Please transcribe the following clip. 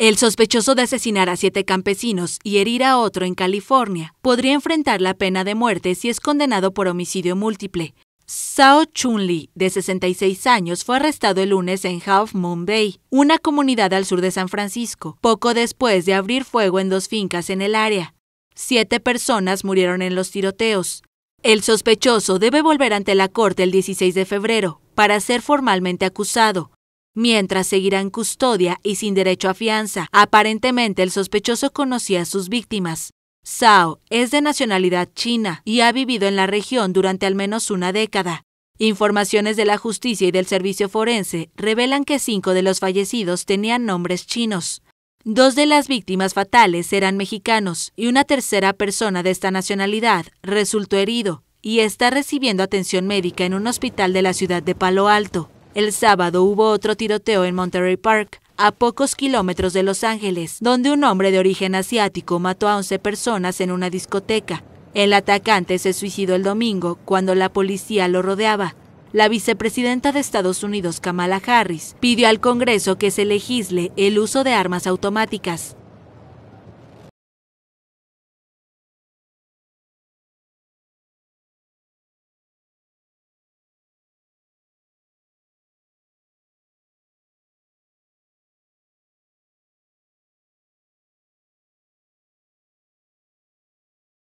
El sospechoso de asesinar a siete campesinos y herir a otro en California podría enfrentar la pena de muerte si es condenado por homicidio múltiple. Sao Chun-li, de 66 años, fue arrestado el lunes en Half Moon Bay, una comunidad al sur de San Francisco, poco después de abrir fuego en dos fincas en el área. Siete personas murieron en los tiroteos. El sospechoso debe volver ante la corte el 16 de febrero para ser formalmente acusado, mientras en custodia y sin derecho a fianza. Aparentemente el sospechoso conocía a sus víctimas. Zhao es de nacionalidad china y ha vivido en la región durante al menos una década. Informaciones de la justicia y del servicio forense revelan que cinco de los fallecidos tenían nombres chinos. Dos de las víctimas fatales eran mexicanos y una tercera persona de esta nacionalidad resultó herido y está recibiendo atención médica en un hospital de la ciudad de Palo Alto. El sábado hubo otro tiroteo en Monterey Park, a pocos kilómetros de Los Ángeles, donde un hombre de origen asiático mató a 11 personas en una discoteca. El atacante se suicidó el domingo cuando la policía lo rodeaba. La vicepresidenta de Estados Unidos, Kamala Harris, pidió al Congreso que se legisle el uso de armas automáticas.